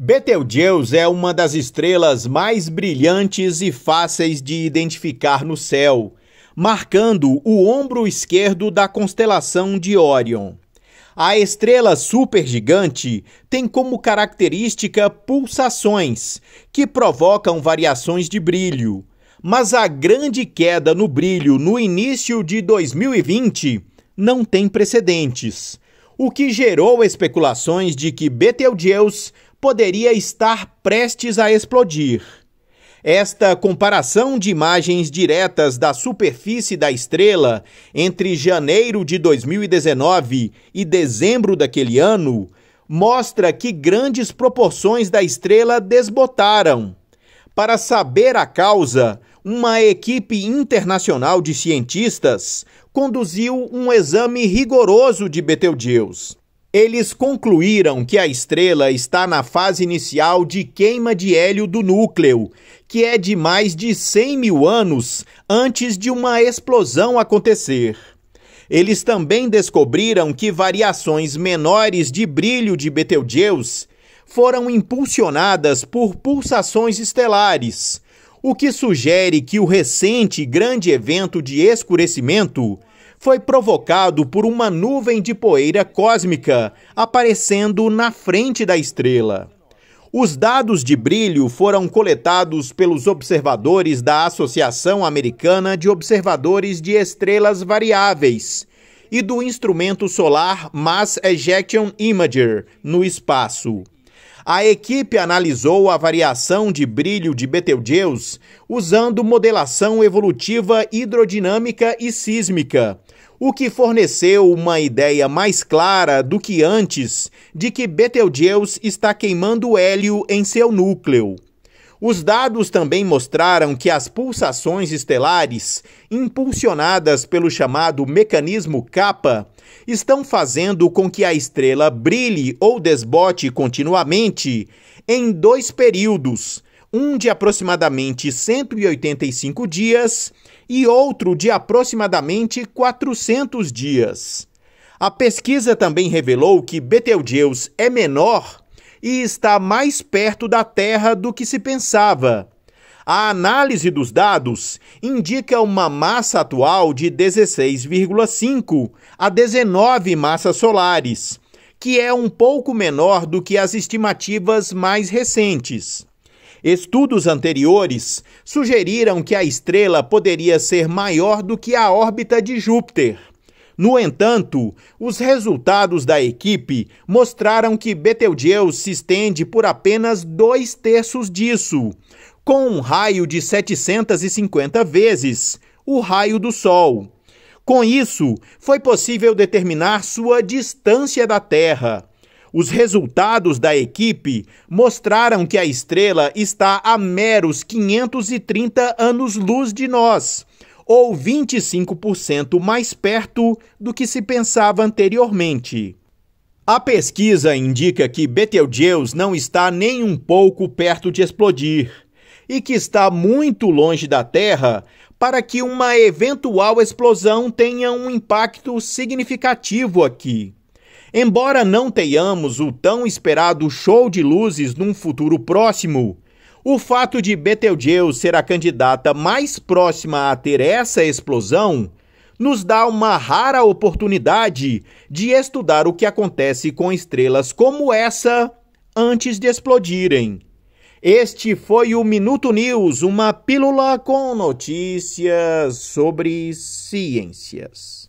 Betelgeuse é uma das estrelas mais brilhantes e fáceis de identificar no céu, marcando o ombro esquerdo da constelação de Orion. A estrela supergigante tem como característica pulsações, que provocam variações de brilho, mas a grande queda no brilho no início de 2020 não tem precedentes, o que gerou especulações de que Betelgeuse poderia estar prestes a explodir. Esta comparação de imagens diretas da superfície da estrela entre janeiro de 2019 e dezembro daquele ano mostra que grandes proporções da estrela desbotaram. Para saber a causa, uma equipe internacional de cientistas conduziu um exame rigoroso de Betelgeuse. Eles concluíram que a estrela está na fase inicial de queima de hélio do núcleo, que é de mais de 100 mil anos antes de uma explosão acontecer. Eles também descobriram que variações menores de brilho de Betelgeuse foram impulsionadas por pulsações estelares, o que sugere que o recente grande evento de escurecimento foi provocado por uma nuvem de poeira cósmica aparecendo na frente da estrela. Os dados de brilho foram coletados pelos observadores da Associação Americana de Observadores de Estrelas Variáveis e do instrumento solar Mass Ejection Imager no espaço. A equipe analisou a variação de brilho de Betelgeuse usando modelação evolutiva hidrodinâmica e sísmica o que forneceu uma ideia mais clara do que antes de que Betelgeuse está queimando hélio em seu núcleo. Os dados também mostraram que as pulsações estelares, impulsionadas pelo chamado mecanismo Kappa, estão fazendo com que a estrela brilhe ou desbote continuamente em dois períodos, um de aproximadamente 185 dias e outro de aproximadamente 400 dias. A pesquisa também revelou que Betelgeuse é menor e está mais perto da Terra do que se pensava. A análise dos dados indica uma massa atual de 16,5 a 19 massas solares, que é um pouco menor do que as estimativas mais recentes. Estudos anteriores sugeriram que a estrela poderia ser maior do que a órbita de Júpiter. No entanto, os resultados da equipe mostraram que Betelgeuse se estende por apenas dois terços disso, com um raio de 750 vezes o raio do Sol. Com isso, foi possível determinar sua distância da Terra. Os resultados da equipe mostraram que a estrela está a meros 530 anos-luz de nós, ou 25% mais perto do que se pensava anteriormente. A pesquisa indica que Betelgeuse não está nem um pouco perto de explodir e que está muito longe da Terra para que uma eventual explosão tenha um impacto significativo aqui. Embora não tenhamos o tão esperado show de luzes num futuro próximo, o fato de Betelgeuse ser a candidata mais próxima a ter essa explosão nos dá uma rara oportunidade de estudar o que acontece com estrelas como essa antes de explodirem. Este foi o Minuto News, uma pílula com notícias sobre ciências.